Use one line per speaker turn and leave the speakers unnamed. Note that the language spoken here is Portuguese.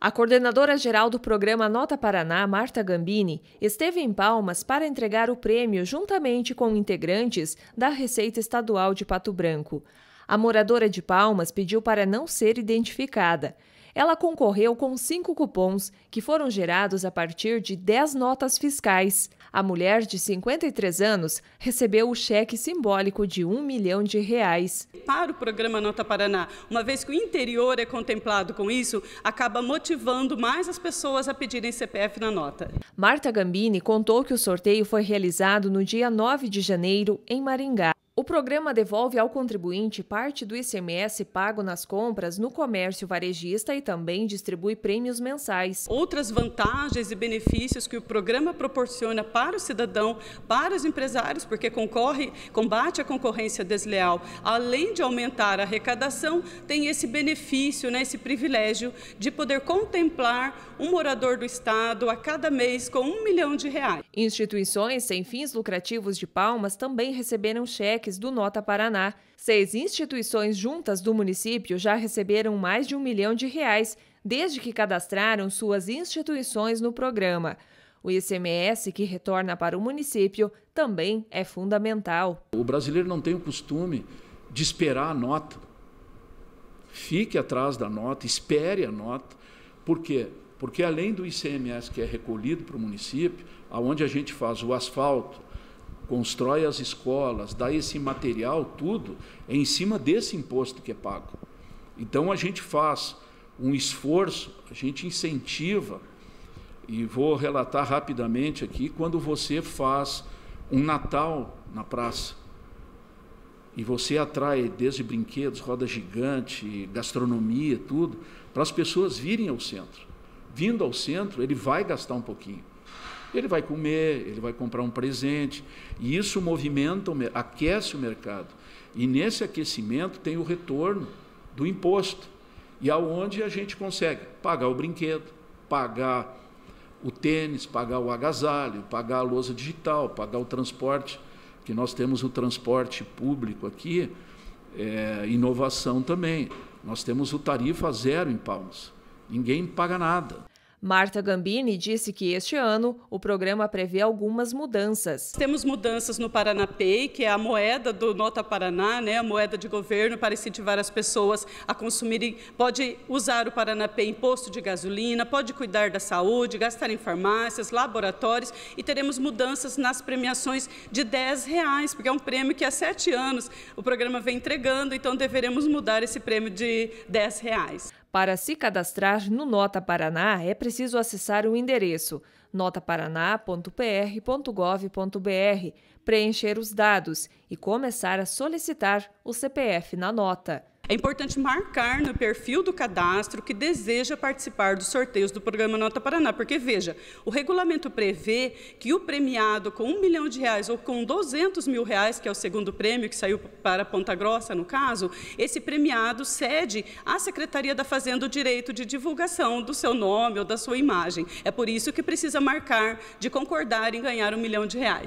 A coordenadora-geral do programa Nota Paraná, Marta Gambini, esteve em Palmas para entregar o prêmio juntamente com integrantes da Receita Estadual de Pato Branco. A moradora de Palmas pediu para não ser identificada. Ela concorreu com cinco cupons que foram gerados a partir de 10 notas fiscais. A mulher de 53 anos recebeu o cheque simbólico de um milhão de reais.
Para o programa Nota Paraná, uma vez que o interior é contemplado com isso, acaba motivando mais as pessoas a pedirem CPF na nota.
Marta Gambini contou que o sorteio foi realizado no dia 9 de janeiro em Maringá. O programa devolve ao contribuinte parte do ICMS pago nas compras no comércio varejista e também distribui
prêmios mensais. Outras vantagens e benefícios que o programa proporciona para o cidadão, para os empresários, porque concorre, combate a concorrência desleal, além de aumentar a arrecadação, tem esse benefício, né, esse privilégio de poder contemplar um morador do estado a cada mês com um milhão de reais.
Instituições sem fins lucrativos de Palmas também receberam cheques do Nota Paraná. Seis instituições juntas do município já receberam mais de um milhão de reais desde que cadastraram suas instituições no programa. O ICMS que retorna para o município também é fundamental.
O brasileiro não tem o costume de esperar a nota. Fique atrás da nota, espere a nota, porque porque além do ICMS que é recolhido para o município, aonde a gente faz o asfalto, constrói as escolas, dá esse material, tudo, é em cima desse imposto que é pago. Então a gente faz um esforço, a gente incentiva, e vou relatar rapidamente aqui, quando você faz um Natal na praça e você atrai desde brinquedos, roda gigante, gastronomia, tudo, para as pessoas virem ao centro vindo ao centro, ele vai gastar um pouquinho. Ele vai comer, ele vai comprar um presente, e isso movimenta, aquece o mercado. E nesse aquecimento tem o retorno do imposto. E aonde a gente consegue pagar o brinquedo, pagar o tênis, pagar o agasalho, pagar a lousa digital, pagar o transporte, que nós temos o transporte público aqui, é, inovação também. Nós temos o tarifa zero em Palmas. Ninguém paga nada.
Marta Gambini disse que este ano o programa prevê algumas mudanças.
Temos mudanças no Paraná Pay, que é a moeda do Nota Paraná, né, a moeda de governo para incentivar as pessoas a consumirem. Pode usar o Paraná Pay em posto de gasolina, pode cuidar da saúde, gastar em farmácias, laboratórios e teremos mudanças nas premiações de R$ reais, porque é um prêmio que há sete anos o programa vem entregando, então deveremos mudar esse prêmio de R$ reais.
Para se cadastrar no Nota Paraná, é preciso acessar o endereço notaparaná.pr.gov.br, preencher os dados e começar a solicitar o CPF na nota.
É importante marcar no perfil do cadastro que deseja participar dos sorteios do programa Nota Paraná, porque, veja, o regulamento prevê que o premiado com um milhão de reais ou com 200 mil reais, que é o segundo prêmio que saiu para Ponta Grossa, no caso, esse premiado cede à Secretaria da Fazenda o direito de divulgação do seu nome ou da sua imagem. É por isso que precisa marcar de concordar em ganhar um milhão de reais.